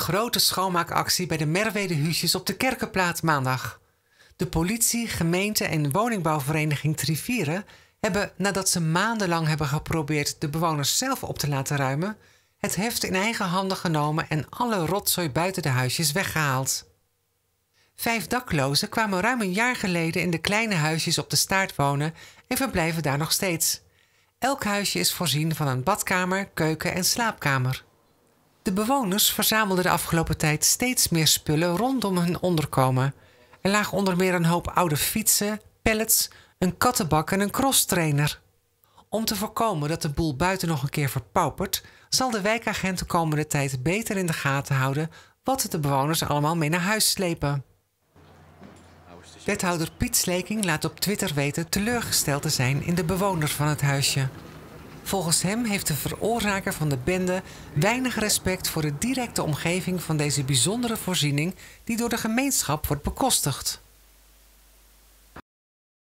grote schoonmaakactie bij de huisjes op de Kerkenplaat maandag. De politie, gemeente en woningbouwvereniging Trivieren hebben, nadat ze maandenlang hebben geprobeerd de bewoners zelf op te laten ruimen, het heft in eigen handen genomen en alle rotzooi buiten de huisjes weggehaald. Vijf daklozen kwamen ruim een jaar geleden in de kleine huisjes op de staart wonen en verblijven daar nog steeds. Elk huisje is voorzien van een badkamer, keuken en slaapkamer. De bewoners verzamelden de afgelopen tijd steeds meer spullen rondom hun onderkomen. Er lagen onder meer een hoop oude fietsen, pellets, een kattenbak en een crosstrainer. Om te voorkomen dat de boel buiten nog een keer verpaupert, zal de wijkagent de komende tijd beter in de gaten houden wat de bewoners allemaal mee naar huis slepen. Wethouder Piet Sleking laat op Twitter weten teleurgesteld te zijn in de bewoners van het huisje. Volgens hem heeft de veroorzaker van de bende weinig respect voor de directe omgeving van deze bijzondere voorziening die door de gemeenschap wordt bekostigd.